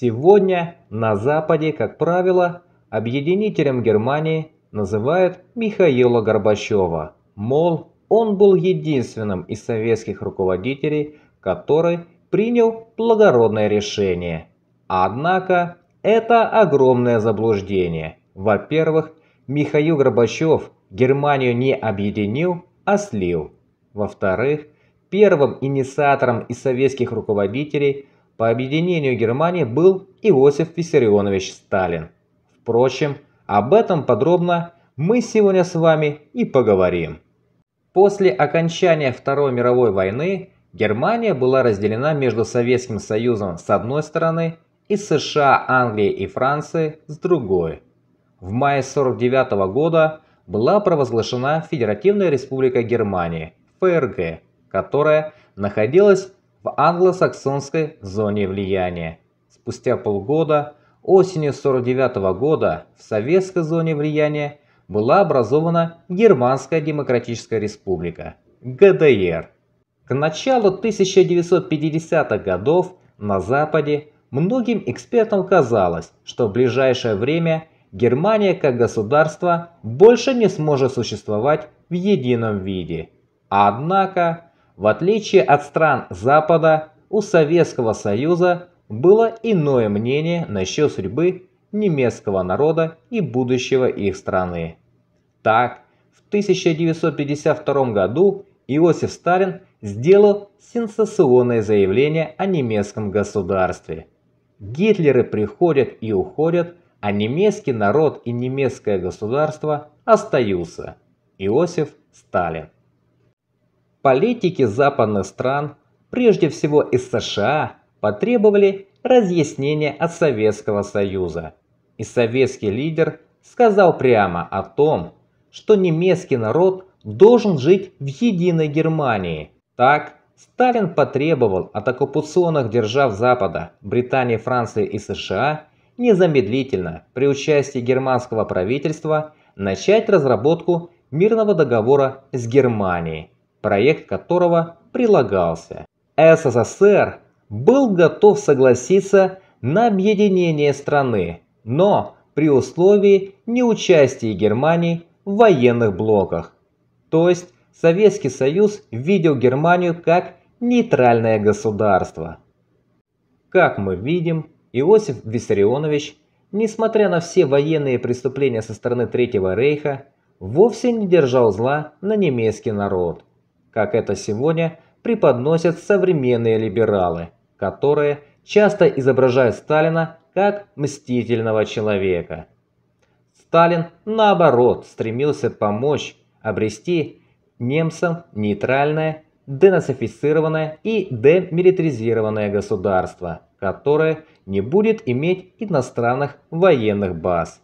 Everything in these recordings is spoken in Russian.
Сегодня на Западе, как правило, объединителем Германии называют Михаила Горбачева. Мол, он был единственным из советских руководителей, который принял благородное решение. Однако это огромное заблуждение. Во-первых, Михаил Горбачев Германию не объединил, а слил. Во-вторых, первым инициатором из советских руководителей по объединению Германии был Иосиф Виссарионович Сталин. Впрочем, об этом подробно мы сегодня с вами и поговорим. После окончания Второй мировой войны Германия была разделена между Советским Союзом с одной стороны и США, Англией и Францией с другой. В мае 1949 года была провозглашена Федеративная Республика Германии, ФРГ, которая находилась в англосаксонской зоне влияния. Спустя полгода, осенью 49 года, в советской зоне влияния была образована Германская Демократическая Республика, ГДР. К началу 1950-х годов на Западе многим экспертам казалось, что в ближайшее время Германия как государство больше не сможет существовать в едином виде. Однако, в отличие от стран Запада, у Советского Союза было иное мнение насчет судьбы немецкого народа и будущего их страны. Так, в 1952 году Иосиф Сталин сделал сенсационное заявление о немецком государстве. Гитлеры приходят и уходят, а немецкий народ и немецкое государство остаются. Иосиф Сталин Политики западных стран, прежде всего из США, потребовали разъяснения от Советского Союза. И советский лидер сказал прямо о том, что немецкий народ должен жить в единой Германии. Так, Сталин потребовал от оккупационных держав Запада, Британии, Франции и США незамедлительно при участии германского правительства начать разработку мирного договора с Германией проект которого прилагался. СССР был готов согласиться на объединение страны, но при условии неучастия Германии в военных блоках. То есть Советский Союз видел Германию как нейтральное государство. Как мы видим, Иосиф Виссарионович, несмотря на все военные преступления со стороны Третьего Рейха, вовсе не держал зла на немецкий народ как это сегодня преподносят современные либералы, которые часто изображают Сталина как мстительного человека. Сталин, наоборот, стремился помочь обрести немцам нейтральное, денацифицированное и демилитаризированное государство, которое не будет иметь иностранных военных баз.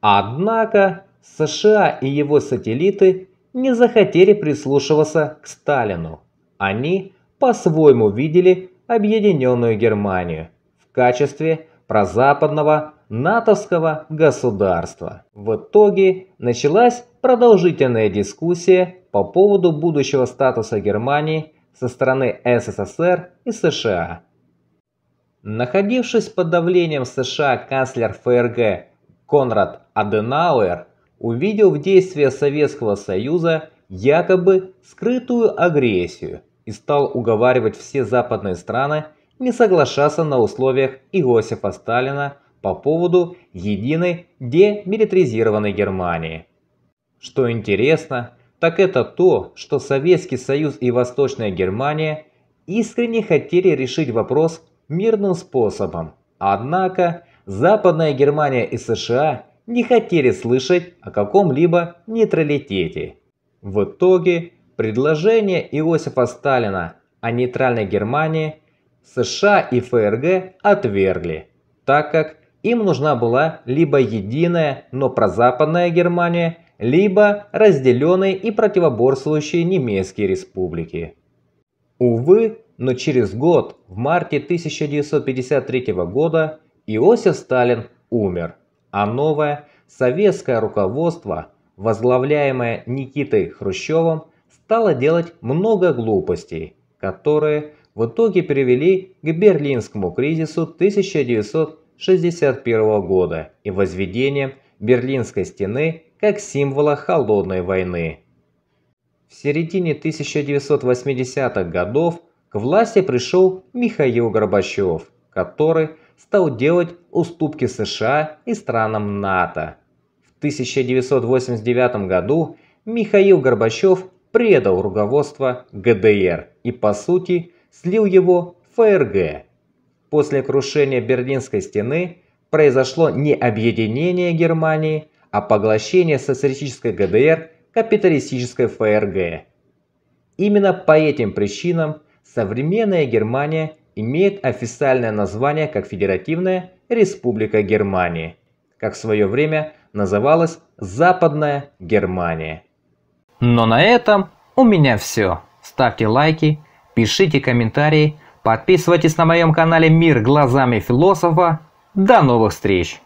Однако США и его сателлиты не захотели прислушиваться к Сталину. Они по-своему видели объединенную Германию в качестве прозападного натовского государства. В итоге началась продолжительная дискуссия по поводу будущего статуса Германии со стороны СССР и США. Находившись под давлением США, канцлер ФРГ Конрад Аденауэр увидел в действии Советского Союза якобы скрытую агрессию и стал уговаривать все западные страны не соглашаться на условиях Иосифа Сталина по поводу единой демилитаризированной Германии. Что интересно, так это то, что Советский Союз и Восточная Германия искренне хотели решить вопрос мирным способом. Однако Западная Германия и США не хотели слышать о каком-либо нейтралитете. В итоге предложение Иосифа Сталина о нейтральной Германии США и ФРГ отвергли, так как им нужна была либо единая, но прозападная Германия, либо разделенные и противоборствующие немецкие республики. Увы, но через год, в марте 1953 года, Иосиф Сталин умер а новое советское руководство, возглавляемое Никитой Хрущевым, стало делать много глупостей, которые в итоге привели к берлинскому кризису 1961 года и возведением Берлинской стены как символа холодной войны. В середине 1980-х годов к власти пришел Михаил Горбачев, который стал делать уступки США и странам НАТО. В 1989 году Михаил Горбачев предал руководство ГДР и, по сути, слил его ФРГ. После крушения Берлинской стены произошло не объединение Германии, а поглощение социалистической ГДР капиталистической ФРГ. Именно по этим причинам современная Германия имеет официальное название как Федеративная Республика Германии, как в свое время называлась Западная Германия. Но на этом у меня все. Ставьте лайки, пишите комментарии, подписывайтесь на моем канале «Мир глазами философа». До новых встреч!